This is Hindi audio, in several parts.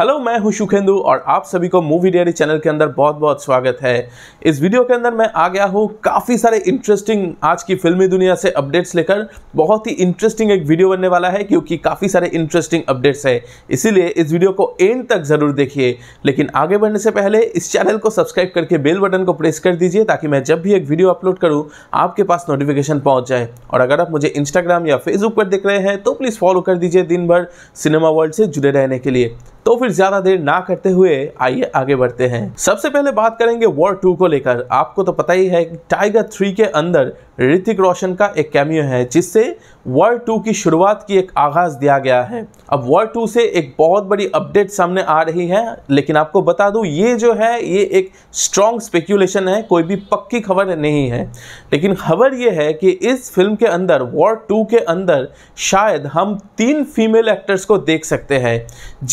हेलो मैं हूं शुखेंदु और आप सभी को मूवी डेयरी चैनल के अंदर बहुत बहुत स्वागत है इस वीडियो के अंदर मैं आ गया हूं काफ़ी सारे इंटरेस्टिंग आज की फिल्मी दुनिया से अपडेट्स लेकर बहुत ही इंटरेस्टिंग एक वीडियो बनने वाला है क्योंकि काफ़ी सारे इंटरेस्टिंग अपडेट्स है इसीलिए इस वीडियो को एंड तक ज़रूर देखिए लेकिन आगे बढ़ने से पहले इस चैनल को सब्सक्राइब करके बेल बटन को प्रेस कर दीजिए ताकि मैं जब भी एक वीडियो अपलोड करूँ आपके पास नोटिफिकेशन पहुँच जाए और अगर आप मुझे इंस्टाग्राम या फेसबुक पर देख रहे हैं तो प्लीज़ फॉलो कर दीजिए दिन भर सिनेमा वर्ल्ड से जुड़े रहने के लिए तो फिर ज्यादा देर ना करते हुए आइए आगे बढ़ते हैं सबसे पहले बात करेंगे वॉर टू को लेकर आपको तो पता ही है टाइगर थ्री के अंदर ऋतिक रोशन का एक कैमियो है जिससे वर्ल्ड टू की शुरुआत की एक आगाज़ दिया गया है अब वर्ल्ड टू से एक बहुत बड़ी अपडेट सामने आ रही है लेकिन आपको बता दूं ये जो है ये एक स्ट्रॉन्ग स्पेक्यूलेशन है कोई भी पक्की खबर नहीं है लेकिन खबर ये है कि इस फिल्म के अंदर वर्ल्ड टू के अंदर शायद हम तीन फीमेल एक्टर्स को देख सकते हैं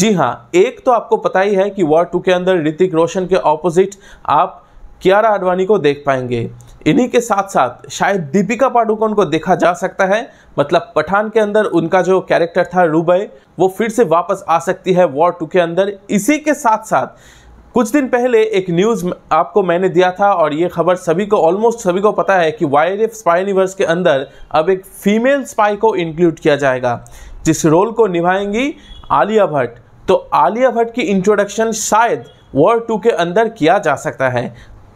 जी हाँ एक तो आपको पता ही है कि वर्ल्ड टू के अंदर ऋतिक रोशन के ऑपोजिट आप क्यारा आडवाणी को देख पाएंगे इन्हीं के साथ साथ शायद दीपिका पाडुकोन को देखा जा सकता है मतलब पठान के अंदर उनका जो कैरेक्टर था रूबे वो फिर से वापस आ सकती है वॉर टू के अंदर इसी के साथ साथ कुछ दिन पहले एक न्यूज़ आपको मैंने दिया था और ये खबर सभी को ऑलमोस्ट सभी को पता है कि वायर स्पाइनिवर्स के अंदर अब एक फीमेल स्पाई को इंक्लूड किया जाएगा जिस रोल को निभाएंगी आलिया भट्ट तो आलिया भट्ट की इंट्रोडक्शन शायद वॉर टू के अंदर किया जा सकता है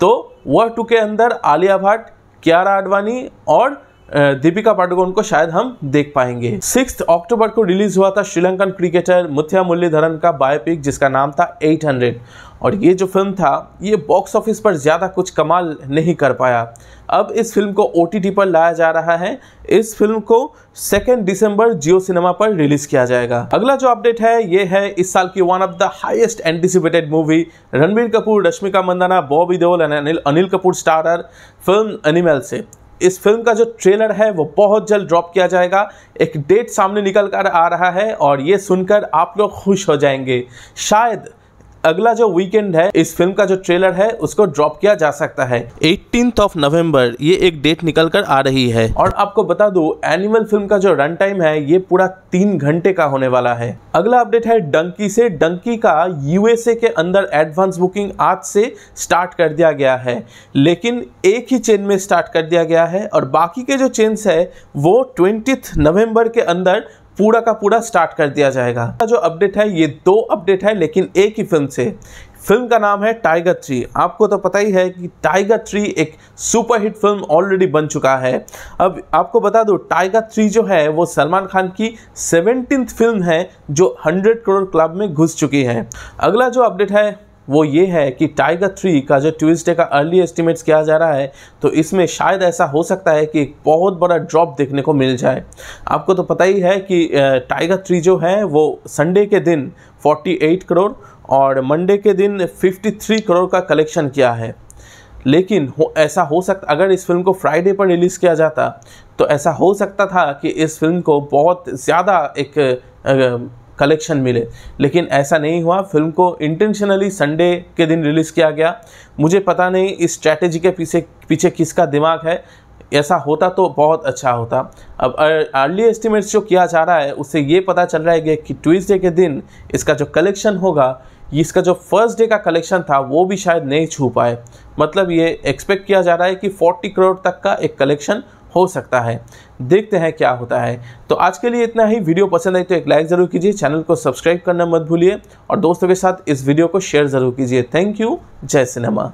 तो वह टू के अंदर आलिया भट्ट क्यारा आडवाणी और दीपिका पाडुकोन को शायद हम देख पाएंगे सिक्स अक्टूबर को रिलीज हुआ था श्रीलंकन क्रिकेटर मुथिया मुरलीधरन का बायोपिक जिसका नाम था 800 और ये जो फिल्म था ये बॉक्स ऑफिस पर ज़्यादा कुछ कमाल नहीं कर पाया अब इस फिल्म को ओ पर लाया जा रहा है इस फिल्म को सेकेंड दिसंबर जियो सिनेमा पर रिलीज किया जाएगा अगला जो अपडेट है ये है इस साल की one of the highest anticipated movie Ranbir Kapoor Rashmika Mandanna Bobby Deol and Anil Kapoor starrer film Animal से इस फिल्म का जो ट्रेलर है वो बहुत जल्द ड्रॉप किया जाएगा एक डेट सामने निकल कर आ रहा है और ये सुनकर आप लोग खुश हो जाएंगे शायद अगला जो वीकेंड है इस फिल्म का जो ट्रेलर है उसको ड्रॉप किया जा सकता है एटीन ऑफ नवम्बर ये एक डेट निकल कर आ रही है और आपको बता दू एनिमल फिल्म का जो रन टाइम है ये पूरा तीन घंटे का होने वाला है अगला अपडेट है डंकी से डंकी का यूएसए के अंदर एडवांस बुकिंग आज से स्टार्ट कर दिया गया है लेकिन एक ही चेन में स्टार्ट कर दिया गया है और बाकी के जो चेन्स है वो ट्वेंटी नवम्बर के अंदर पूरा का पूरा स्टार्ट कर दिया जाएगा जो अपडेट है ये दो अपडेट है लेकिन एक ही फिल्म से फिल्म का नाम है टाइगर थ्री आपको तो पता ही है कि टाइगर थ्री एक सुपरहिट फिल्म ऑलरेडी बन चुका है अब आपको बता दो टाइगर थ्री जो है वो सलमान खान की सेवनटीन फिल्म है जो हंड्रेड करोड़ क्लब में घुस चुकी है अगला जो अपडेट है वो ये है कि टाइगर थ्री का जो ट्यूजडे का अर्ली एस्टिमेट्स किया जा रहा है तो इसमें शायद ऐसा हो सकता है कि एक बहुत बड़ा ड्रॉप देखने को मिल जाए आपको तो पता ही है कि टाइगर थ्री जो है वो संडे के दिन 48 करोड़ और मंडे के दिन 53 करोड़ का कलेक्शन किया है लेकिन हो ऐसा हो सकता अगर इस फिल्म को फ्राइडे पर रिलीज़ किया जाता तो ऐसा हो सकता था कि इस फिल्म को बहुत ज़्यादा एक कलेक्शन मिले लेकिन ऐसा नहीं हुआ फिल्म को इंटेंशनली संडे के दिन रिलीज़ किया गया मुझे पता नहीं इस स्ट्रैटेजी के पीछे पीछे किसका दिमाग है ऐसा होता तो बहुत अच्छा होता अब अर्ली एस्टिमेट्स जो किया जा रहा है उससे ये पता चल रहा है कि ट्यूजडे के दिन इसका जो कलेक्शन होगा इसका जो फर्स्ट डे का कलेक्शन था वो भी शायद नहीं छू पाए मतलब ये एक्सपेक्ट किया जा रहा है कि 40 करोड़ तक का एक कलेक्शन हो सकता है देखते हैं क्या होता है तो आज के लिए इतना ही वीडियो पसंद आई तो एक लाइक ज़रूर कीजिए चैनल को सब्सक्राइब करना मत भूलिए और दोस्तों के साथ इस वीडियो को शेयर ज़रूर कीजिए थैंक यू जय सिनेमा